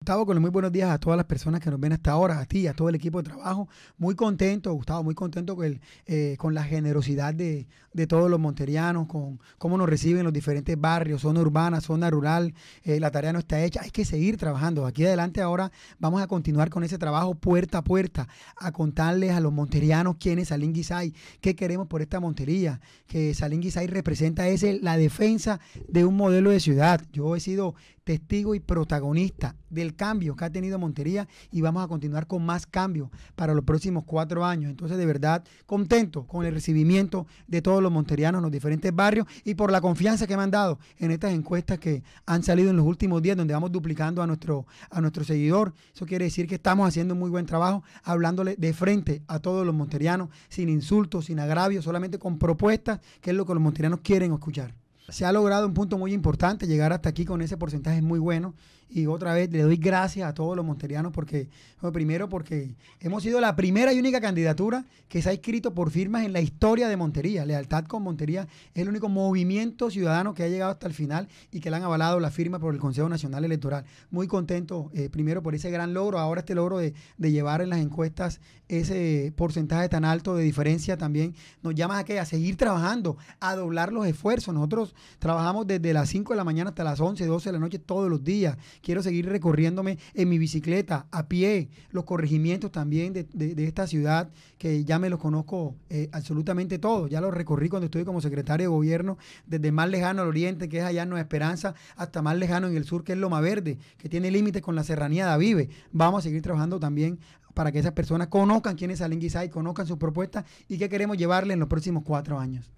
Gustavo, con los muy buenos días a todas las personas que nos ven hasta ahora, a ti, a todo el equipo de trabajo. Muy contento, Gustavo, muy contento con, eh, la generosidad de, todos los monterianos, con cómo nos reciben los diferentes barrios, zona urbana, zona rural. Eh, la tarea no está hecha, hay que seguir trabajando. Aquí adelante ahora vamos a continuar con ese trabajo puerta a puerta, a contarles a los monterianos quién es Salín Guisay, qué queremos por esta montería, que Salín Guisay representa es la defensa de un modelo de ciudad. Yo he sido testigo y protagonista del cambio que ha tenido Montería y vamos a continuar con más cambios para los próximos cuatro años. Entonces, de verdad, contento con el recibimiento de todos los monterianos en los diferentes barrios y por la confianza que me han dado en estas encuestas que han salido en los últimos días, donde vamos duplicando a nuestro, a nuestro seguidor. Eso quiere decir que estamos haciendo un muy buen trabajo, hablándole de frente a todos los monterianos, sin insultos, sin agravios, solamente con propuestas, que es lo que los monterianos quieren escuchar. Se ha logrado un punto muy importante, llegar hasta aquí con ese porcentaje muy bueno. Y otra vez le doy gracias a todos los monterianos porque, primero porque hemos sido la primera y única candidatura que se ha inscrito por firmas en la historia de Montería. Lealtad con Montería es el único movimiento ciudadano que ha llegado hasta el final y que le han avalado la firma por el Consejo Nacional Electoral. Muy contento, eh, primero por ese gran logro, ahora este logro de, de llevar en las encuestas ese porcentaje tan alto de diferencia también nos llama a que a seguir trabajando, a doblar los esfuerzos. Nosotros Trabajamos desde las 5 de la mañana hasta las 11, 12 de la noche todos los días. Quiero seguir recorriéndome en mi bicicleta, a pie, los corregimientos también de, esta ciudad, que ya me los conozco eh, absolutamente todos. Ya los recorrí cuando estuve como secretario de gobierno, desde más lejano al oriente, que es allá en Nueva Esperanza, hasta más lejano en el sur, que es Loma Verde, que tiene límites con la Serranía de Avive. Vamos a seguir trabajando también para que esas personas conozcan quiénes es y y conozcan sus propuesta y qué queremos llevarle en los próximos cuatro años.